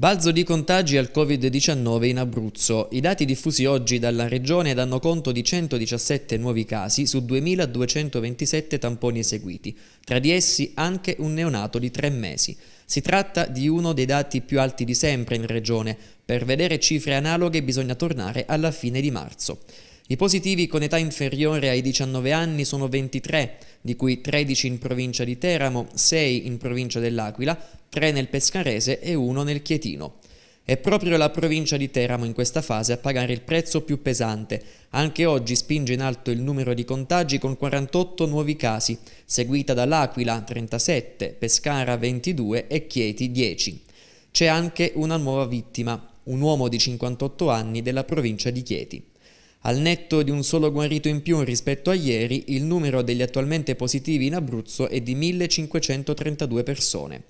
Balzo di contagi al Covid-19 in Abruzzo. I dati diffusi oggi dalla Regione danno conto di 117 nuovi casi su 2.227 tamponi eseguiti, tra di essi anche un neonato di tre mesi. Si tratta di uno dei dati più alti di sempre in Regione. Per vedere cifre analoghe bisogna tornare alla fine di marzo. I positivi con età inferiore ai 19 anni sono 23, di cui 13 in provincia di Teramo, 6 in provincia dell'Aquila, 3 nel Pescarese e 1 nel Chietino. È proprio la provincia di Teramo in questa fase a pagare il prezzo più pesante. Anche oggi spinge in alto il numero di contagi con 48 nuovi casi, seguita dall'Aquila 37, Pescara 22 e Chieti 10. C'è anche una nuova vittima, un uomo di 58 anni della provincia di Chieti. Al netto di un solo guarito in più rispetto a ieri, il numero degli attualmente positivi in Abruzzo è di 1532 persone.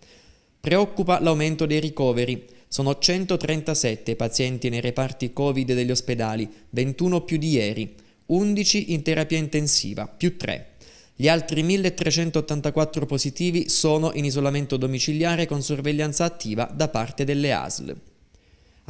Preoccupa l'aumento dei ricoveri. Sono 137 pazienti nei reparti Covid degli ospedali, 21 più di ieri, 11 in terapia intensiva, più 3. Gli altri 1384 positivi sono in isolamento domiciliare con sorveglianza attiva da parte delle ASL.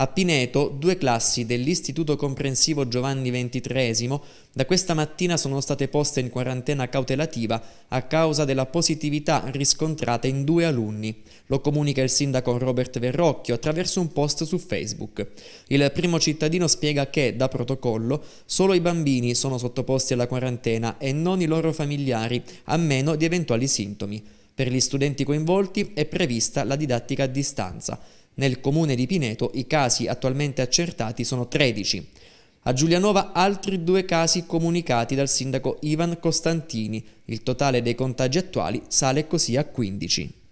A Pineto due classi dell'Istituto Comprensivo Giovanni XXIII da questa mattina sono state poste in quarantena cautelativa a causa della positività riscontrata in due alunni. Lo comunica il sindaco Robert Verrocchio attraverso un post su Facebook. Il primo cittadino spiega che, da protocollo, solo i bambini sono sottoposti alla quarantena e non i loro familiari, a meno di eventuali sintomi. Per gli studenti coinvolti è prevista la didattica a distanza. Nel comune di Pineto i casi attualmente accertati sono 13. A Giulianova altri due casi comunicati dal sindaco Ivan Costantini. Il totale dei contagi attuali sale così a 15.